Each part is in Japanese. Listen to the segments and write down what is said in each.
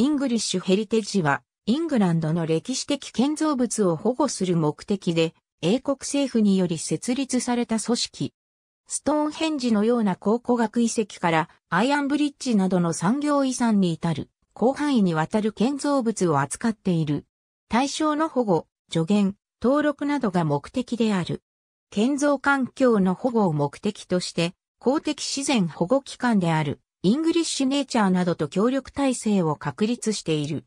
イングリッシュヘリテージは、イングランドの歴史的建造物を保護する目的で、英国政府により設立された組織。ストーンヘンジのような考古学遺跡から、アイアンブリッジなどの産業遺産に至る、広範囲にわたる建造物を扱っている。対象の保護、助言、登録などが目的である。建造環境の保護を目的として、公的自然保護機関であるイングリッシュネイチャーなどと協力体制を確立している。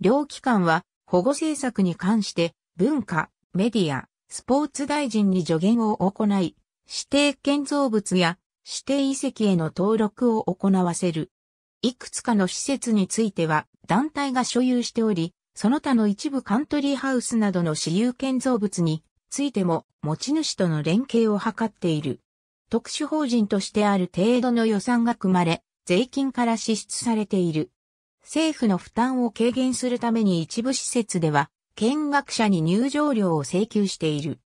両機関は保護政策に関して文化、メディア、スポーツ大臣に助言を行い、指定建造物や指定遺跡への登録を行わせる。いくつかの施設については団体が所有しており、その他の一部カントリーハウスなどの私有建造物についても持ち主との連携を図っている。特殊法人としてある程度の予算が組まれ、税金から支出されている。政府の負担を軽減するために一部施設では、見学者に入場料を請求している。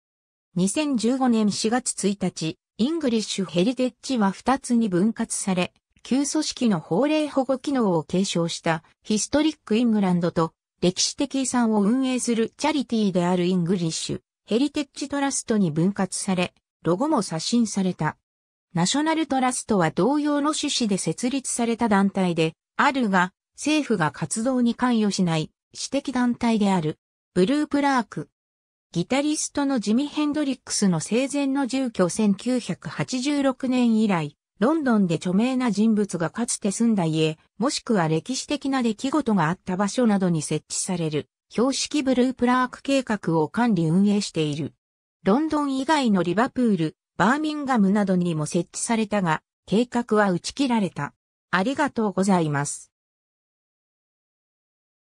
2015年4月1日、イングリッシュヘリテッジは2つに分割され、旧組織の法令保護機能を継承したヒストリック・イングランドと歴史的遺産を運営するチャリティーであるイングリッシュヘリテッジトラストに分割され、ロゴも刷新された。ナショナルトラストは同様の趣旨で設立された団体で、あるが、政府が活動に関与しない私的団体である。ブループラーク。ギタリストのジミ・ヘンドリックスの生前の住居1986年以来、ロンドンで著名な人物がかつて住んだ家、もしくは歴史的な出来事があった場所などに設置される標識ブループラーク計画を管理運営している。ロンドン以外のリバプール、バーミンガムなどにも設置されたが、計画は打ち切られた。ありがとうございます。